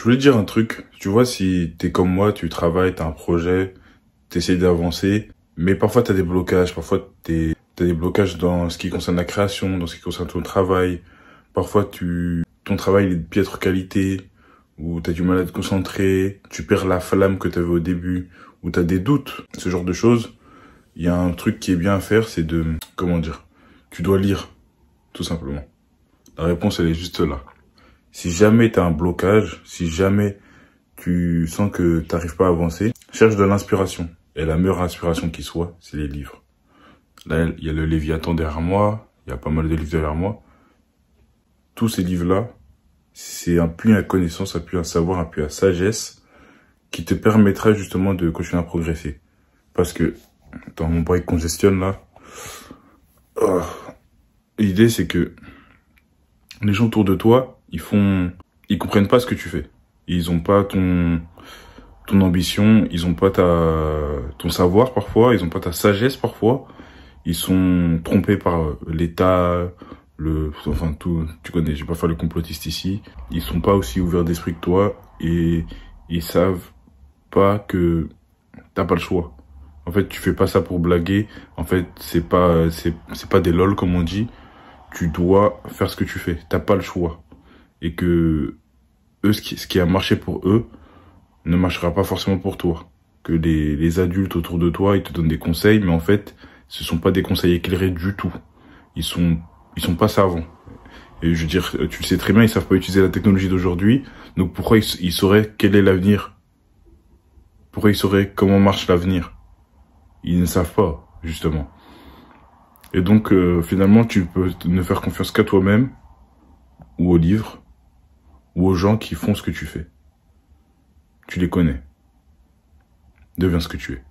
Je voulais dire un truc. Tu vois, si t'es comme moi, tu travailles, t'as un projet, t'essayes d'avancer, mais parfois t'as des blocages, parfois t'as des blocages dans ce qui concerne la création, dans ce qui concerne ton travail. Parfois tu, ton travail est de piètre qualité, ou t'as du mal à te concentrer, tu perds la flamme que t'avais au début, ou t'as des doutes, ce genre de choses. Il y a un truc qui est bien à faire, c'est de, comment dire, tu dois lire, tout simplement. La réponse elle est juste là. Si jamais tu as un blocage, si jamais tu sens que tu n'arrives pas à avancer, cherche de l'inspiration. Et la meilleure inspiration qui soit, c'est les livres. Là, il y a le Léviathan derrière moi, il y a pas mal de livres derrière moi. Tous ces livres-là, c'est un puits à connaissance, un puits à savoir, un puits à sagesse qui te permettra justement de continuer à progresser. Parce que, dans mon bras, il là. Ah, l'idée, c'est que les gens autour de toi, ils font, ils comprennent pas ce que tu fais. Ils ont pas ton, ton ambition, ils ont pas ta, ton savoir parfois, ils ont pas ta sagesse parfois. Ils sont trompés par euh, l'État, le, enfin tout, tu connais, je vais pas faire le complotiste ici. Ils sont pas aussi ouverts d'esprit que toi et ils savent pas que t'as pas le choix. En fait, tu fais pas ça pour blaguer. En fait, c'est pas, c'est, pas des lol comme on dit. Tu dois faire ce que tu fais. T'as pas le choix et que eux, ce qui, a marché pour eux ne marchera pas forcément pour toi. Que les, adultes autour de toi, ils te donnent des conseils, mais en fait, ce sont pas des conseils éclairés du tout. Ils sont, ils sont pas savants. Et je veux dire, tu le sais très bien, ils savent pas utiliser la technologie d'aujourd'hui. Donc pourquoi ils, sauraient quel est l'avenir Pourquoi ils sauraient comment marche l'avenir Ils ne savent pas, justement. Et donc euh, finalement, tu peux ne faire confiance qu'à toi-même ou au livre ou aux gens qui font ce que tu fais. Tu les connais. Deviens ce que tu es.